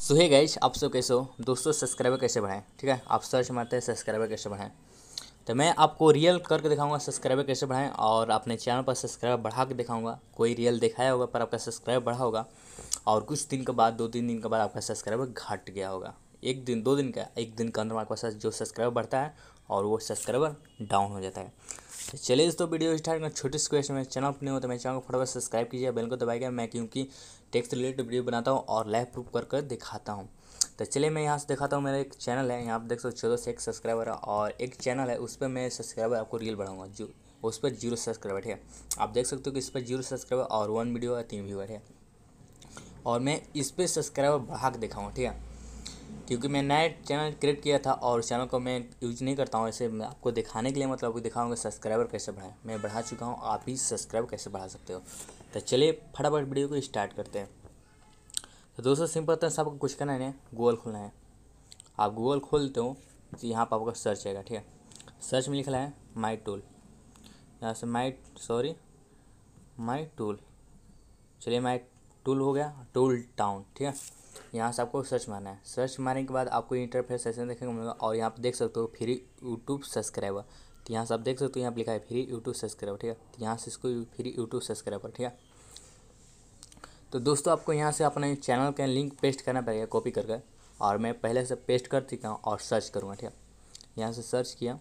सो है गाइज आप सब कैसे हो दोस्तों सब्सक्राइबर कैसे बढ़ाएं ठीक है आप सर्च मारते हैं सब्सक्राइबर कैसे बढ़ाएं तो मैं आपको रियल करके दिखाऊंगा सब्सक्राइबर कैसे बढ़ाएं और अपने चैनल पर सब्सक्राइबर बढ़ा के दिखाऊंगा कोई रियल दिखाया होगा पर आपका सब्सक्राइबर बढ़ा होगा और कुछ दिन के बाद दो तीन दिन के बाद आपका सब्सक्राइबर घट गया होगा एक दिन दो दिन का एक दिन के अंदर आपका जो सब्सक्राइबर बढ़ता है और वो सब्सक्राइबर डाउन हो जाता है तो चलिए दोस्तों वीडियो स्टार्ट करना छोटे से क्वेश्चन में चैनल अपने हो तो मैं चैनल को फटाफट सब्सक्राइब कीजिए बेल को दबाएगा मैं क्योंकि टेक्स्ट रिलेटेड वीडियो बनाता हूँ और लाइव प्रूफ कर कर दिखाता हूँ तो चलिए मैं यहाँ से दिखाता हूँ मेरा एक चैनल है यहाँ आप देख सकते हो चौदह से एक सब्सक्राइबर है और एक चैनल है उस पर मैं सब्सक्राइबर आपको रील बढ़ाऊँगा जो उस पर जीरो सब्सक्राइबर है आप देख सकते हो कि इस पर जीरो सब्सक्राइबर और वन वीडियो है तीन व्यूअर है और मैं इस पर सब्सक्राइबर बढ़ा के दिखाऊँ ठीक है क्योंकि मैं नया चैनल क्रिएट किया था और उस चैनल को मैं यूज़ नहीं करता हूँ ऐसे मैं आपको दिखाने के लिए मतलब आपको दिखाऊंगा सब्सक्राइबर कैसे बढ़ाएं मैं बढ़ा चुका हूँ आप ही सब्सक्राइबर कैसे बढ़ा सकते हो तो चलिए फटाफट वीडियो को स्टार्ट करते हैं तो दोस्तों सिंपल तरह से आपको कुछ करना है गूगल खोलना है आप गूगल खोलते हो तो यहाँ पर आपका सर्च आएगा ठीक है सर्च में लिखना है माई टूल यहाँ से माई सॉरी माई टूल चलिए माई टूल हो गया टूल टाउन ठीक है यहाँ से आपको सर्च मारना है सर्च मारने के बाद आपको इंटरफेस सेशन देखने को मिलेगा और यहाँ पर देख सकते हो फ्री यूट्यूब सब्सक्राइबर तो यहाँ से आप देख सकते हो यहाँ पर लिखा है फ्री यूट्यूब सब्सक्राइबर ठीक है तो यहाँ से इसको फ्री यूट्यूब सब्सक्राइबर ठीक है तो दोस्तों आपको यहाँ से अपने चैनल का लिंक पेस्ट करना पड़ेगा कॉपी करके और मैं पहले से पेस्ट कर चुका हूँ और सर्च करूँगा ठीक है यहाँ से सर्च किया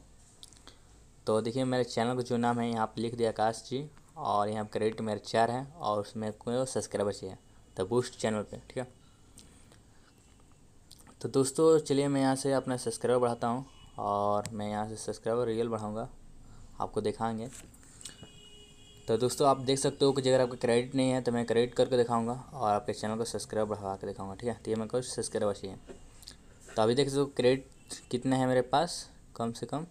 तो देखिए मेरे चैनल का जो नाम है यहाँ पर लिख दिया आकाश जी और यहाँ क्रेडिट मेरे चार हैं और उसमें कोई सब्सक्राइबर चाहिए द बूस्ट चैनल पे ठीक है तो दोस्तों चलिए मैं यहाँ से अपना सब्सक्राइबर बढ़ाता हूँ और मैं यहाँ से सब्सक्राइबर रियल बढ़ाऊँगा आपको दिखाएंगे तो दोस्तों आप देख सकते हो कि अगर आपका क्रेडिट नहीं है तो मैं क्रेडिट करके दिखाऊंगा और आपके चैनल को सब्सक्राइब बढ़ा के दिखाऊंगा ठीक है तो ये मेरे को सब्सक्राइबर चाहिए तो अभी देख सकते हो क्रेडिट कितने हैं मेरे पास कम से कम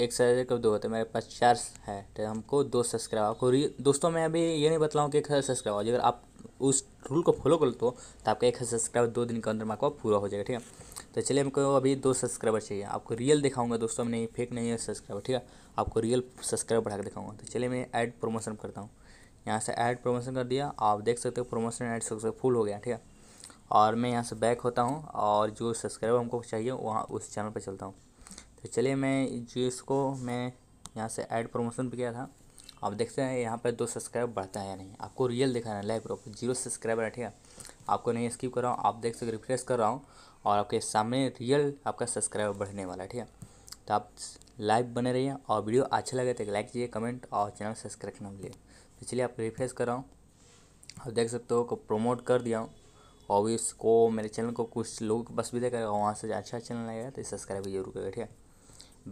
एक सब्सक्राइबर कब दो होते मेरे पास चार है तो हमको दो सब्सक्राइब आपको दोस्तों मैं अभी ये नहीं बताऊँ कि एक हज़ार सब्सक्राइब अगर आप उस रूल को फॉलो कर लो तो, तो आपका एक हज़ार सब्सक्राइबर दो दिन के अंदर मैं आपका पूरा हो जाएगा ठीक है तो चलिए हमको अभी दो सब्सक्राइबर चाहिए आपको रियल दिखाऊंगा दोस्तों मैं नहीं फेक नहीं है सब्सक्राइबर ठीक है आपको रियल सब्सक्राइबर बढ़ा के दिखाऊंगा तो चलिए मैं ऐड प्रमोशन करता हूँ यहाँ से ऐड प्रमोशन कर दिया आप देख सकते हो प्रमोशन ऐड सक्सेसफुल हो गया ठीक है और मैं यहाँ से बैक होता हूँ और जो सब्सक्राइबर हमको चाहिए वहाँ उस चैनल पर चलता हूँ तो चलिए मैं इसको मैं यहाँ से ऐड प्रमोशन भी किया था आप देखते हैं यहाँ पर दो सब्सक्राइब बढ़ता है या नहीं आपको रियल दिखाना है लाइव प्रोफ जीरो सब्सक्राइबर है ठीक है आपको नहीं स्किप कर रहा हूँ आप देख सकते रिफ्रेश कर रहा हूँ और आपके सामने रियल आपका सब्सक्राइबर बढ़ने वाला है ठीक है तो आप लाइव बने रहिए और वीडियो अच्छा लगे तो लाइक कीजिए कमेंट और चैनल सब्सक्राइब करना मिले तो चलिए आप रिफ्रेश कर रहा हूँ आप देख सकते हो को प्रमोट कर दिया हूँ और भी इसको मेरे चैनल को कुछ लोग बस भी देखा वहाँ से अच्छा चैनल लगेगा तो सब्सक्राइब जरूर करेगा ठीक है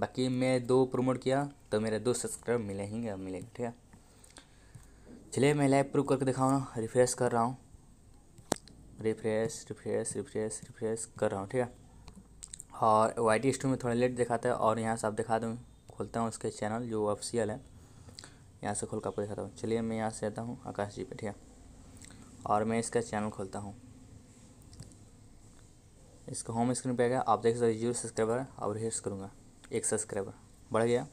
बाकी मैं दो प्रमोट किया तो मेरे दो सब्सक्राइब मिले ही मिलेंगे ठीक है चलिए मैं लाइव प्रूव करके दिखाऊँ ना रिफ्रेश कर रहा हूँ रिफ्रेश रिफ्रेश रिफ्रेश रिफ्रेश कर रहा हूँ ठीक है और वाई टी में थोड़ा लेट दिखाता है और यहाँ से आप दिखा दूँ खोलता हूँ उसके चैनल जो ऑफिशियल है यहाँ से खोल कर आपको दिखाता हूँ चलिए मैं यहाँ से आता हूँ आकाश जी पे ठीक है और मैं इसका चैनल खोलता हूँ इसका होम स्क्रीन पे आ गया आप देख सकते जीरो सब्सक्राइबर और रिहर्स करूँगा एक सब्सक्राइबर बढ़ गया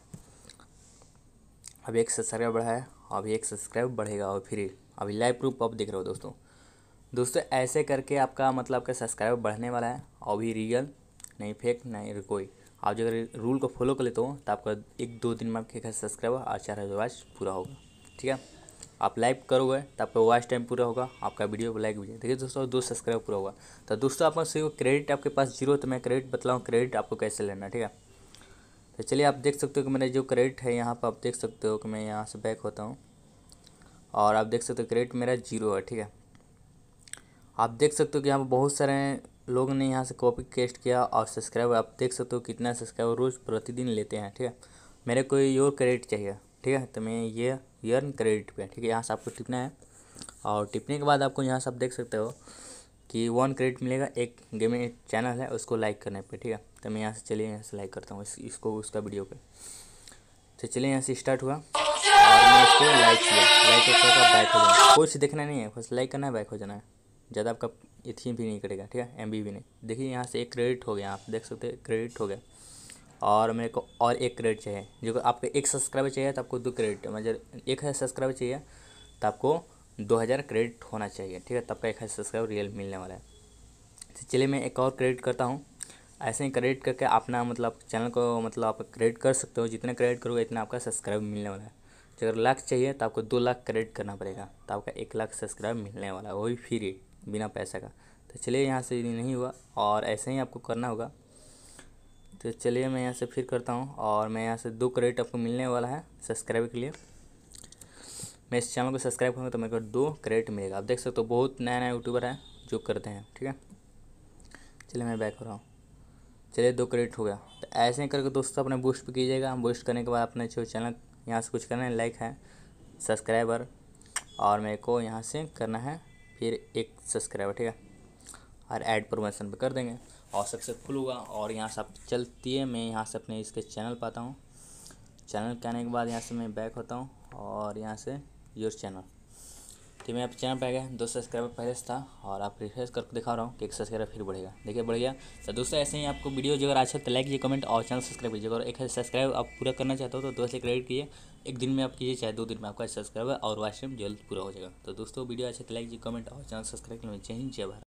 अभी एक सब्सक्राइबर बढ़ा है अभी एक सब्सक्राइब बढ़ेगा और फिर अभी लाइव प्रूफ आप देख रहे हो दोस्तों दोस्तों ऐसे करके आपका मतलब आपका सब्सक्राइबर बढ़ने वाला है अभी रियल नहीं फेक नहीं कोई आप जब रूल को फॉलो कर लेते हो तो आपका एक दो दिन में आपके घर सब्सक्राइबर और चार हज़ार वाच पूरा होगा ठीक है आप लाइव करोगे तो आपका वॉच टाइम पूरा होगा आपका वीडियो लाइक भी देखिए दोस्तों दो सब्सक्राइबर पूरा होगा तो दोस्तों आपका क्रेडिट आपके पास जीरो तो मैं क्रेडिट बताऊँ क्रेडिट आपको कैसे लेना ठीक है तो चलिए आप देख सकते हो कि मैंने जो क्रेडिट है यहाँ पर आप देख सकते हो कि मैं यहाँ से बैक होता हूँ और आप देख सकते हो क्रेडिट मेरा जीरो है ठीक है आप देख सकते हो कि यहाँ पर बहुत सारे लोग ने यहाँ से कॉपी कैस्ट किया और सब्सक्राइब आप देख सकते हो कितना सब्सक्राइबर रोज़ प्रतिदिन लेते हैं ठीक है मेरे को योर क्रेडिट चाहिए ठीक है तो मैं ये यर्न क्रेडिट पे ठीक है यहाँ से आपको टिपना है और टिपने के बाद आपको यहाँ से आप देख सकते हो कि वन क्रेडिट मिलेगा एक गेमिंग चैनल है उसको लाइक करने पे ठीक है तो मैं यहाँ से चलिए यहाँ से लाइक करता हूँ इस, इसको उसका वीडियो पे तो चलिए यहाँ से स्टार्ट हुआ और मैं लाइक किया लाइक बैक तो हो जाना कुछ देखना नहीं है बस लाइक करना है बैक हो जाना है ज़्यादा आपका इथी भी नहीं करेगा ठीक है एम भी नहीं देखिए यहाँ से एक क्रेडिट हो गया आप देख सकते क्रेडिट हो गया और मेरे को और एक क्रेडिट चाहिए जो आपको एक सब्सक्राइबर चाहिए तो आपको दो क्रेडिट मतलब एक सब्सक्राइबर चाहिए तो आपको दो हज़ार क्रेडिट होना चाहिए ठीक है तब का एक हज़ार सब्सक्राइब रियल मिलने वाला है तो चलिए मैं एक और क्रेडिट करता हूँ ऐसे ही क्रेडिट करके अपना मतलब चैनल को मतलब आप क्रेडिट कर सकते हो जितना क्रेडिट करोगे इतना आपका सब्सक्राइब मिलने वाला है तो अगर लाख चाहिए तो आपको दो लाख क्रेडिट करना पड़ेगा तो आपका एक लाख सब्सक्राइब मिलने वाला है वो भी फ्री बिना पैसा का तो चलिए यहाँ से नहीं हुआ और ऐसे ही आपको करना होगा तो चलिए मैं यहाँ से फिर करता हूँ और मैं यहाँ से दो क्रेडिट आपको मिलने वाला है सब्सक्राइब के लिए मैं इस चैनल को सब्सक्राइब करूँगा तो मेरे को दो क्रेडिट मिलेगा आप देख सकते हो बहुत नया नया यूट्यूबर है जो करते हैं ठीक है चलिए मैं बैक हो रहा हूँ चलिए दो क्रेडिट हो गया तो ऐसे ही करके दोस्तों अपने बूस्ट कीजिएगा बूस्ट करने के बाद अपने जो चैनल यहाँ से कुछ करना है लाइक है सब्सक्राइबर और मेरे को यहाँ से करना है फिर एक सब्सक्राइबर ठीक है और ऐड प्रमोशन पर कर देंगे और सक्सेसफुल होगा और यहाँ से आप चलती है मैं यहाँ से अपने इसके चैनल पाता हूँ चैनल के आने के बाद यहाँ से मैं बैक होता हूँ और यहाँ से योर चैनल तो मैं आप चैनल पर आ गया दो सब्सक्राइबर पहले से था और आप रिफ्रेश करके दिखा रहा हूँ कि एक सब्सक्राइबर फिर बढ़ेगा देखिए बढ़ गया तो दोस्तों ऐसे ही आपको वीडियो अगर अच्छा तो लाइक कीजिए कमेंट और चैनल सब्सक्राइब कीजिए अगर एक सब्सक्राइब आप पूरा करना चाहते हो तो दोस्त से क्रेडिट कीजिए एक दिन में आप कीजिए चाहे दो दिन में आपका सब्सक्राइबर और वाच जल्द पूरा हो जाएगा तो दोस्तों वीडियो अच्छा तो लाइक कीजिए कमेंट और चैनल सब्सक्राइब कर जय हिंद जय भारत